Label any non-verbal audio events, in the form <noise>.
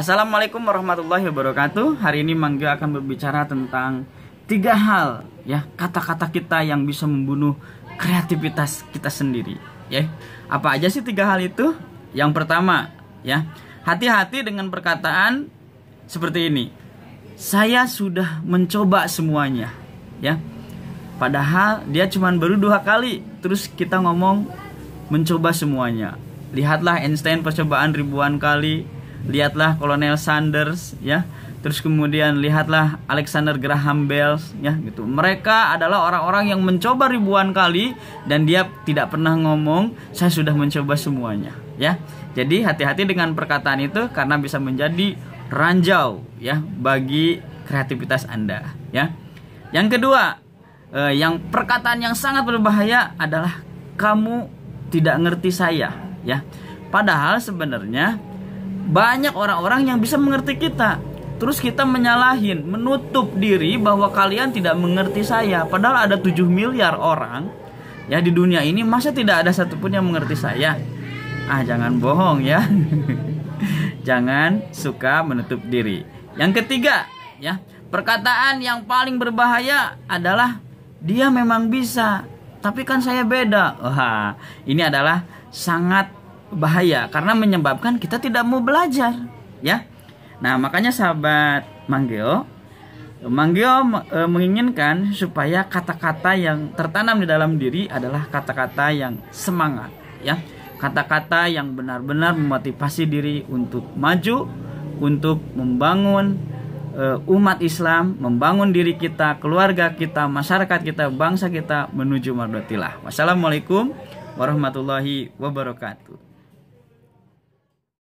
Assalamualaikum warahmatullahi wabarakatuh. Hari ini Mangga akan berbicara tentang tiga hal ya kata-kata kita yang bisa membunuh kreativitas kita sendiri. Ya, apa aja sih tiga hal itu? Yang pertama ya hati-hati dengan perkataan seperti ini. Saya sudah mencoba semuanya ya. Padahal dia cuma baru dua kali terus kita ngomong mencoba semuanya. Lihatlah Einstein percobaan ribuan kali lihatlah Kolonel Sanders ya terus kemudian lihatlah Alexander Graham Bell ya gitu mereka adalah orang-orang yang mencoba ribuan kali dan dia tidak pernah ngomong saya sudah mencoba semuanya ya jadi hati-hati dengan perkataan itu karena bisa menjadi ranjau ya bagi kreativitas Anda ya yang kedua eh, yang perkataan yang sangat berbahaya adalah kamu tidak ngerti saya ya padahal sebenarnya banyak orang-orang yang bisa mengerti kita terus kita menyalahin, menutup diri bahwa kalian tidak mengerti saya. Padahal ada 7 miliar orang ya di dunia ini masa tidak ada satupun yang mengerti saya. Ah, jangan bohong ya. <laughs> jangan suka menutup diri. Yang ketiga, ya, perkataan yang paling berbahaya adalah dia memang bisa, tapi kan saya beda. Wah, ini adalah sangat bahaya karena menyebabkan kita tidak mau belajar, ya. Nah, makanya sahabat Manggio Manggio e, menginginkan supaya kata-kata yang tertanam di dalam diri adalah kata-kata yang semangat, ya. Kata-kata yang benar-benar memotivasi diri untuk maju, untuk membangun e, umat Islam, membangun diri kita, keluarga kita, masyarakat kita, bangsa kita menuju mardotilah Wassalamualaikum warahmatullahi wabarakatuh.